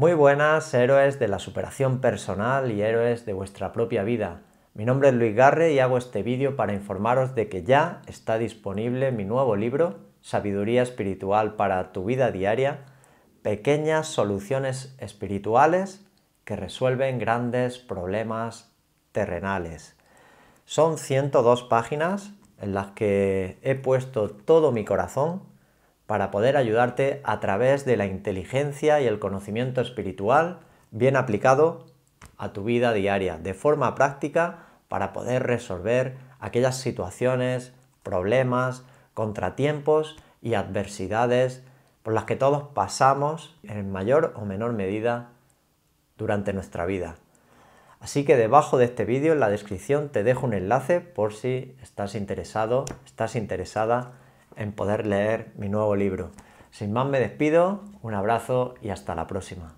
Muy buenas, héroes de la superación personal y héroes de vuestra propia vida. Mi nombre es Luis Garre y hago este vídeo para informaros de que ya está disponible mi nuevo libro, Sabiduría Espiritual para tu vida diaria, pequeñas soluciones espirituales que resuelven grandes problemas terrenales. Son 102 páginas en las que he puesto todo mi corazón para poder ayudarte a través de la inteligencia y el conocimiento espiritual bien aplicado a tu vida diaria, de forma práctica, para poder resolver aquellas situaciones, problemas, contratiempos y adversidades por las que todos pasamos en mayor o menor medida durante nuestra vida. Así que debajo de este vídeo en la descripción te dejo un enlace por si estás interesado, estás interesada en poder leer mi nuevo libro. Sin más me despido, un abrazo y hasta la próxima.